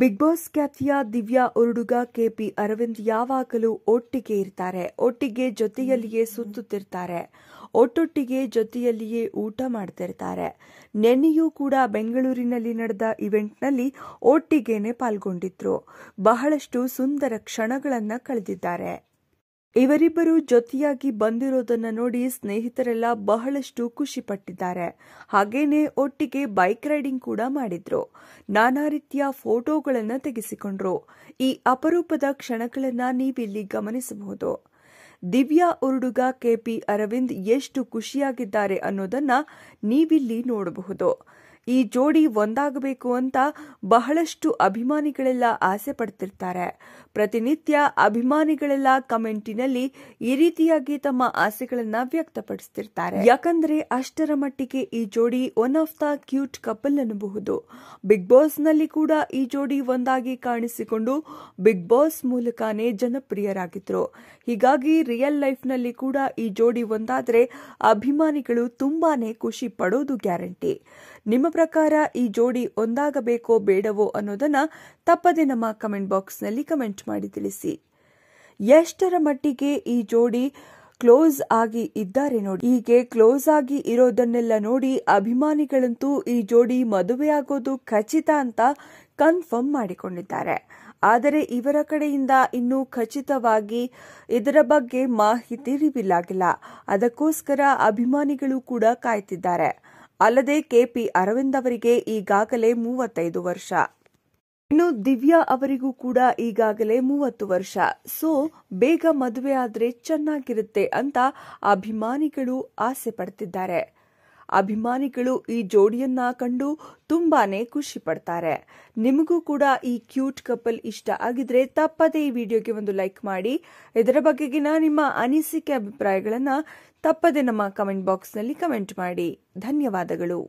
big boss ಖ್ಯಾತಿಯ Divya Uruduga KP Arvind ಯಾವಾಗಲೂ ಒಟ್ಟಿಗೆ ಇರ್ತಾರೆ ಒಟ್ಟಿಗೆ ಜೊತೆಯಲ್ಲಿಯೇ ಸುತ್ತುತ್ತಿರ್ತಾರೆ ಒಟ್ಟೊಟ್ಟಿಗೆ ಜೊತೆಯಲ್ಲಿಯೇ ಊಟ ಮಾಡ್ತಿರ್ತಾರೆ ನೆನೆಯೂ ಕೂಡ ಬೆಂಗಳೂರಿನಲ್ಲಿ ನಡೆದ ಇವೆಂಟ್ನಲ್ಲಿ ಒಟ್ಟಿಗೆನೆ ಪಾಲ್ಗೊಂಡಿದ್ರು ಬಹಳಷ್ಟು ಸುಂದರ ಕ್ಷಣಗಳನ್ನು ಕಳೆದಿದ್ದಾರೆ ಇವರಿಬ್ಬರು ಜೊತೆಯಾಗಿ ಬಂದಿರೋದನ್ನ ನೋಡಿ ಸ್ನೇಹಿತರೆಲ್ಲ ಬಹಳಷ್ಟು ಖುಷಿ ಪಟ್ಟಿದ್ದಾರೆ ಹಾಗೇನೆ ಒಟ್ಟಿಗೆ ಬೈಕ್ ರೈಡಿಂಗ್ ಕೂಡ ಮಾಡಿದ್ರು ನಾನಾ ರೀತಿಯ ಫೋಟೋಗಳನ್ನು ತೆಗೆಸಿಕೊಂಡ್ರು ಈ ಅಪರೂಪದ ಕ್ಷಣಗಳನ್ನು ನೀವಿಲ್ಲಿ ಗಮನಿಸಬಹುದು ದಿವ್ಯಾ ಉರುಡುಗ ಕೆಪಿ ಅರವಿಂದ್ ಎಷ್ಟು ಖುಷಿಯಾಗಿದ್ದಾರೆ ಅನ್ನೋದನ್ನ ನೀವಿಲ್ಲಿ ನೋಡಬಹುದು ಈ ಜೋಡಿ ಒಂದಾಗಬೇಕು ಅಂತ ಬಹಳಷ್ಟು ಅಭಿಮಾನಿಗಳೆಲ್ಲ ಆಸೆ ಪಡ್ತಿರ್ತಾರೆ ಪ್ರತಿನಿತ್ಯ ಅಭಿಮಾನಿಗಳೆಲ್ಲ ಕಮೆಂಟಿನಲ್ಲಿ ಈ ರೀತಿಯಾಗಿ ತಮ್ಮ ಆಸೆಗಳನ್ನ ವ್ಯಕ್ತಪಡಿಸ್ತಿರ್ತಾರೆ ಯಾಕಂದ್ರೆ ಅಷ್ಟರ ಮಟ್ಟಿಗೆ ಈ ಜೋಡಿ one of the cute couple ಅನ್ನಬಹುದು ಬಿಗ್ ಬಾಸ್ ನಲ್ಲಿ ಕೂಡ ಈ ಜೋಡಿ ಒಂದಾಗಿ ಕಾಣಿಸಿಕೊಂಡು ಬಿಗ್ ಬಾಸ್ ಮೂಲಕನೇ ಜನಪ್ರಿಯರಾಗಿದ್ರು ಹೀಗಾಗಿ ರಿಯಲ್ ಲೈಫ್ ನಲ್ಲಿ ಕೂಡ ಈ ಜೋಡಿ ಒಂದಾದ್ರೆ ಅಭಿಮಾನಿಗಳು ತುಂಬಾನೇ ಖುಷಿ ಪಡೋದು ಗ್ಯಾರಂಟಿ ನಿಮ್ಮ ಪ್ರಕಾರ ಈ ಜೋಡಿ ಒಂದಾಗಬೇಕೋ ಬೇಡವೋ ಅನ್ನೋದನ್ನ ತಪ್ಪದೆ ನಮ್ಮ ಕಮೆಂಟ್ ಬಾಕ್ಸ್ನಲ್ಲಿ ಕಮೆಂಟ್ ಮಾಡಿ ತಿಳಿಸಿ ಎಷ್ಟರ ಮಟ್ಟಿಗೆ ಈ ಜೋಡಿ ಕ್ಲೋಸ್ ಆಗಿ ಇದ್ದಾರೆ ನೋಡಿ ಹೀಗೆ ಕ್ಲೋಸ್ ಆಗಿ ಇರೋದನ್ನೆಲ್ಲ ನೋಡಿ ಅಭಿಮಾನಿಗಳಂತೂ ಈ ಜೋಡಿ ಮದುವೆಯಾಗೋದು ಖಚಿತ ಅಂತ ಕನ್ಫರ್ಮ್ ಮಾಡಿಕೊಂಡಿದ್ದಾರೆ ಆದರೆ ಇವರ ಕಡೆಯಿಂದ ಇನ್ನೂ ಖಚಿತವಾಗಿ ಇದರ ಬಗ್ಗೆ ಮಾಹಿತಿ ರಿವಿಲ್ ಆಗಿಲ್ಲ ಅದಕ್ಕೋಸ್ಕರ ಅಭಿಮಾನಿಗಳು ಕೂಡ ಕಾಯ್ತಿದ್ದಾರೆ ಅಲ್ಲದೆ ಕೆಪಿ ಅರವಿಂದ್ ಅವರಿಗೆ ಈಗಾಗಲೇ ಮೂವತ್ತೈದು ವರ್ಷ ಇನ್ನು ದಿವ್ಯಾ ಅವರಿಗೂ ಕೂಡ ಈಗಾಗಲೇ ಮೂವತ್ತು ವರ್ಷ ಸೊ ಬೇಗ ಮದುವೆ ಆದ್ರೆ ಚೆನ್ನಾಗಿರುತ್ತೆ ಅಂತ ಅಭಿಮಾನಿಗಳು ಆಸೆ ಪಡ್ತಿದ್ದಾರೆ ಅಭಿಮಾನಿಗಳು ಈ ಜೋಡಿಯನ್ನ ಕಂಡು ತುಂಬಾನೇ ಖುಷಿ ಪಡ್ತಾರೆ ನಿಮಗೂ ಕೂಡ ಈ ಕ್ಯೂಟ್ ಕಪಲ್ ಇಷ್ಟ ಆಗಿದ್ರೆ ತಪ್ಪದೇ ಈ ವಿಡಿಯೋಗೆ ಒಂದು ಲೈಕ್ ಮಾಡಿ ಇದರ ಬಗೆಗಿನ ನಿಮ್ಮ ಅನಿಸಿಕೆ ಅಭಿಪ್ರಾಯಗಳನ್ನು ತಪ್ಪದೆ ನಮ್ಮ ಕಮೆಂಟ್ ಬಾಕ್ಸ್ನಲ್ಲಿ ಕಮೆಂಟ್ ಮಾಡಿ ಧನ್ಯವಾದಗಳು